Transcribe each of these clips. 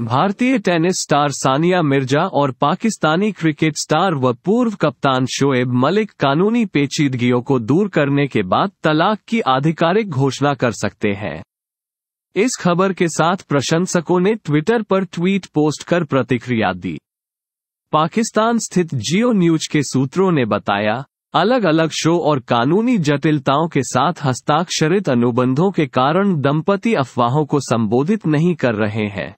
भारतीय tennis star Sania Mirza और Pakistani cricket star व पूर्व कप्तान शोएब मलिक कानूनी पेचीदगियों को दूर करने के बाद तलाक की आधिकारिक घोषणा कर सकते हैं इस खबर के साथ प्रशंसकों ने ट्विटर पर ट्वीट पोस्ट कर प्रतिक्रिया दी पाकिस्तान स्थित जियो न्यूज के सूत्रों ने बताया अलग अलग शो और कानूनी जटिलताओं के साथ हस्ताक्षरित अनुबंधों के कारण दंपति अफवाहों को संबोधित नहीं कर रहे हैं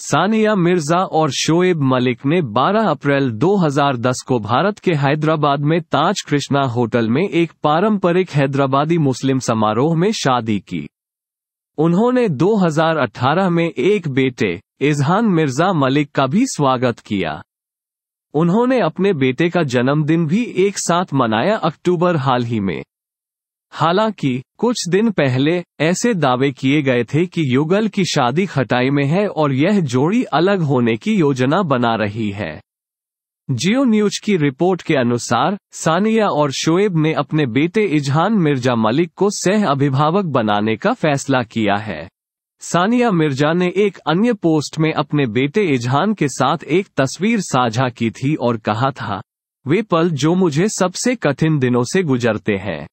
सानिया मिर्जा और शोएब मलिक ने 12 अप्रैल 2010 को भारत के हैदराबाद में ताज कृष्णा होटल में एक पारंपरिक हैदराबादी मुस्लिम समारोह में शादी की उन्होंने 2018 में एक बेटे इजहान मिर्जा मलिक का भी स्वागत किया उन्होंने अपने बेटे का जन्मदिन भी एक साथ मनाया अक्टूबर हाल ही में हालांकि कुछ दिन पहले ऐसे दावे किए गए थे कि युगल की शादी खटाई में है और यह जोड़ी अलग होने की योजना बना रही है जियो न्यूज की रिपोर्ट के अनुसार सानिया और शोएब ने अपने बेटे इजहान मिर्जा मलिक को सह अभिभावक बनाने का फैसला किया है सानिया मिर्जा ने एक अन्य पोस्ट में अपने बेटे इजहान के साथ एक तस्वीर साझा की थी और कहा था वे पल जो मुझे सबसे कठिन दिनों से गुजरते हैं